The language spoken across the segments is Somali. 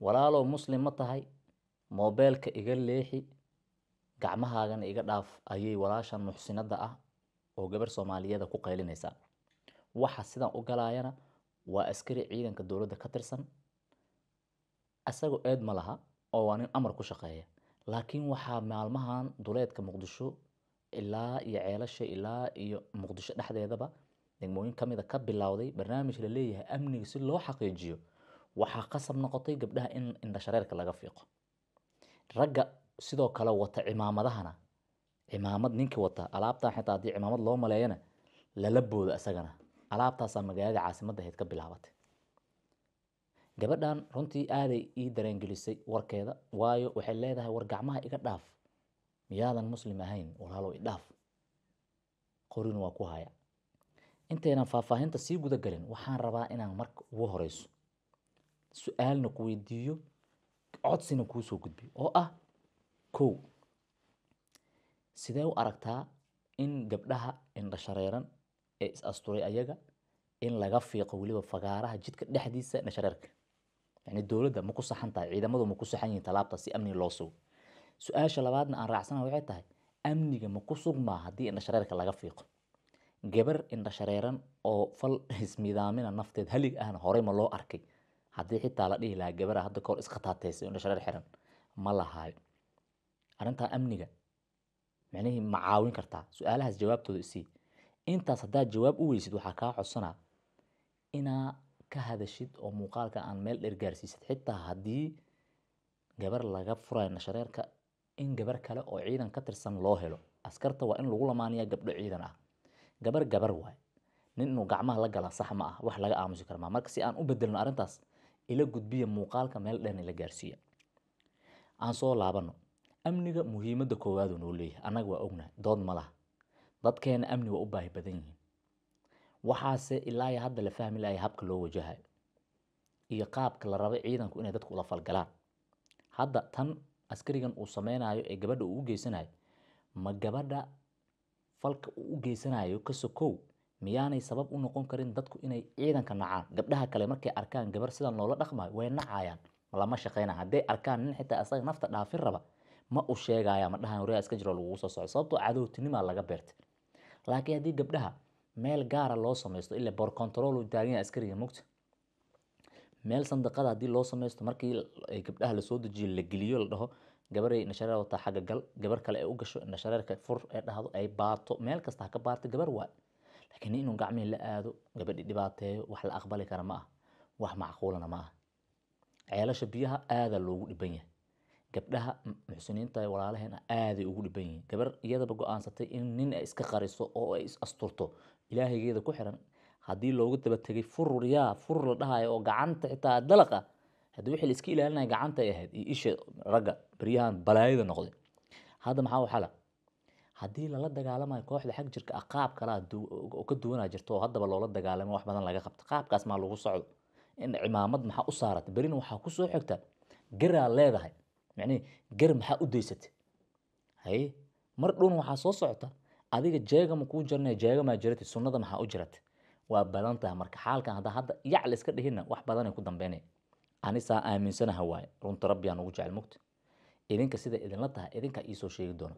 walaaloo muslim ma tahay moobeelka iga leexi gacmahaagana iga dhaaf ayay walaashan muxsinada ah oo gabar soomaaliyeeda ku qaylinaysaa waxa sidan u galaayana waa askari ciidanka dowladda ka tirsan asagoo eed ma laha oo waa nin amar ku shaqeeya laakiin waxaa maalmahan duleedka muqdisho ilaa iyo ceelasha ilaa iyo muqdisho dhexdeedaba degmooyin ka ka bilowday barnaamij la amniga si loo xaqiijiyo waxaa qasab noqotay gabdhaha in indhashareerka laga fiiqo ragga sidoo kale wata cimaamadahana cimaamad ninkii wata alaabtan xitaa haddii cimaamad loo maleeyana lala boodo asagana alaabtaasaa magaalada caasimadda ahayd ka bilaabatay gabadhan runtii aaday ii dareengelisay warkeeda waayo waxay leedahay war gacmaha iga dhaaf miyaadan muslim ahayn walaalow idhaaf qorin waa ku haya intaynan faahfaahinta sii guda gelin waxaan rabaa inaan marka ugu horeyso su-aalna ku weydiiyo codsina kuu soo oo ah kow sidee u aragtaa in gabdhaha indhashareeran ee is asturay ayaga in laga fiiqo weliba fagaaraha jidka dhexdiisa indhashareerka yani dowladda ma saxan tahay ciidamadu ma saxan yihiin talaabta si amniga loo sugo su-aasha labaadna aan raacsana waxay tahay amniga ma sugmaa haddii indhashareerka laga fiiqo gabar indhashareeran oo fal ismidaamina nafteed halig ahna horey loo arkay haddii xitaa la dhihi lahaa gabara hadda kahor iskhataateysa indhashareer xiran ma lahaayo arrintaa amniga micnihii ma caawin kartaa su-aalahaas jawaabtooda isii intaas haddaad jawaab u weysid waxaa kaa codsanaa inaa ka hadashid oo muuqaalka aan meel dheer gaarsiisid xitaa haddii gabar laga furayo indhashareerka in gabar kale oo ciidan ka tirsan loo helo askarta waa in lagu lamaaniyaa gabdho ciidan ah gabar gabar waay nin inuu gacmaha la gala sax ma ah wax laga aamusi kara maa ah. marka si aan u bedelno arrintaas ila gudbiya muuqaalka meel dheer ila gaarsiiya aan soo laabano amniga muhiimadda koowaadu noo leeyahay annaga waa ognahay dood ma dadkeena amni waa u baahi badan yihiin waxaase ilaa iyo hadda la fahmi laaya habka loo wajahayo iyo qaabka la raba ciidanku inay dadku ula falgalaan hadda tan askarigan uu sameynayo ee gabadha uu u geysanayo ma gabadha falka uu u geysanayo ka sokow miyaanay sabab u noqon karin dadku inay ciidanka nacaan gabdhaha kale markay arkaan gabar sidan loola dhaqmayo way nacayaan lama shaqayna hadday arkaan nin xitaa asaga nafta dhaafin raba ma u sheegaya ma dhahan waryaa iska jiro lagugu soo soco sababtoo ah cadowtinimaa laga beertay laakiin haddii gabdhaha meel gaara loo sameysto ila bor control taaganya askariga mugta meel sandiqada haddii loo sameysto markii gabdhaha lasoo dejiyo la geliyo la dhaho gabaray indhashareer wataa xagga gal gabar kale ay u gasho indhashareerka fur ee dhahdo ay baato meel kasta ha baarta gabar waay laakiin inuu gacmihii la aado gabadhii dhibaateeyo wax la aqbali kara ma ah wax macquulana ma ah ceelasha biyaha aadaa loogu dhiban yahay gabdhaha muxsiniinta walaalaheena aaday ugu dhiban yihiin gabar iyadaba go-aansatay in nin ay iska qariso oo ay is asturto ilaahaygeeda ku xiran haddii loogu daba tegay furur yaa furur la dhahayo oo gacanta xitaa dalaq haddi wixii la iska ilaalinaya gacantay ahayd iyo isha ragga baryahan balaayada noqday hadda maxaa waxala haddii lala dagaalamayo kooxda xag jirka ah qaab kala ka duwanaa jirto oo haddaba loola dagaalamo wax badan laga qabta qaabkaas maa lagu socdo in cimaamad maxaa u saarata berina waxaa ku xigta garaa leedahay micnihi gar maxaa u daysatay haye mar dhowna waxaa soo socota adiga jeegama kuu jiranaya jeegamaa jiratay sunnada maxaa u jirata waa badan marka xaalkan hadda hadda yac la iska wax badanay ku dambeynaya anisaa aaminsanaha waaye runta rabbiyaa nugu jecel mugta idinka sida idinla tahay idinkaa iisoo sheegi doona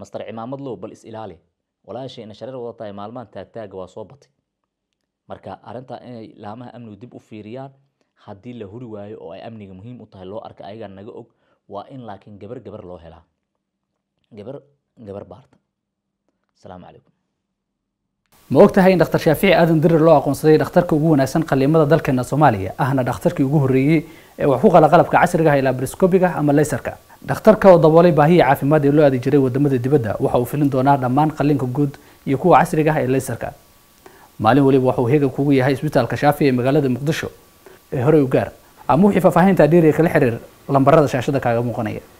mastar cimaamad low bal is ilaali walaashayna shareer wada tahay maalmahan taagtaaga waa soo batay marka arintaa inay laamaha amnigu dib u fiiriyaan haddii la huri waayo oo ay amniga muhiim u tahay loo arka ayagaa naga og waa in laakiin gabar gabar loo helaa gabar gabar baarta asalaamu calaykum ma og tahay in dhaktar shaafici aadan dirir loo aqoonsaday dhakhtarka ugu wanaagsan qaliimada dalkeena soomaaliya ahna dhakhtarkii ugu horreeyey ee wax ku qala qalabka casrigaha ah ee labriskobiga ah ama laysarka dhakhtarka oo daboolay baahiyii caafimaad ee loo aadi jiray wadamada dibadda waxa uu filin doonaa dhammaan qaliinka guud iyo kuwa casrigaha ah ee laysarka maalin waliba waxauu heega kugu yahay isbitaalka shaafici ee magaalada muqdisho ee horey u gaar ama wixii faahfaahinta dheeriga kala xiriir lambarada shaashada kaaga muuqanaya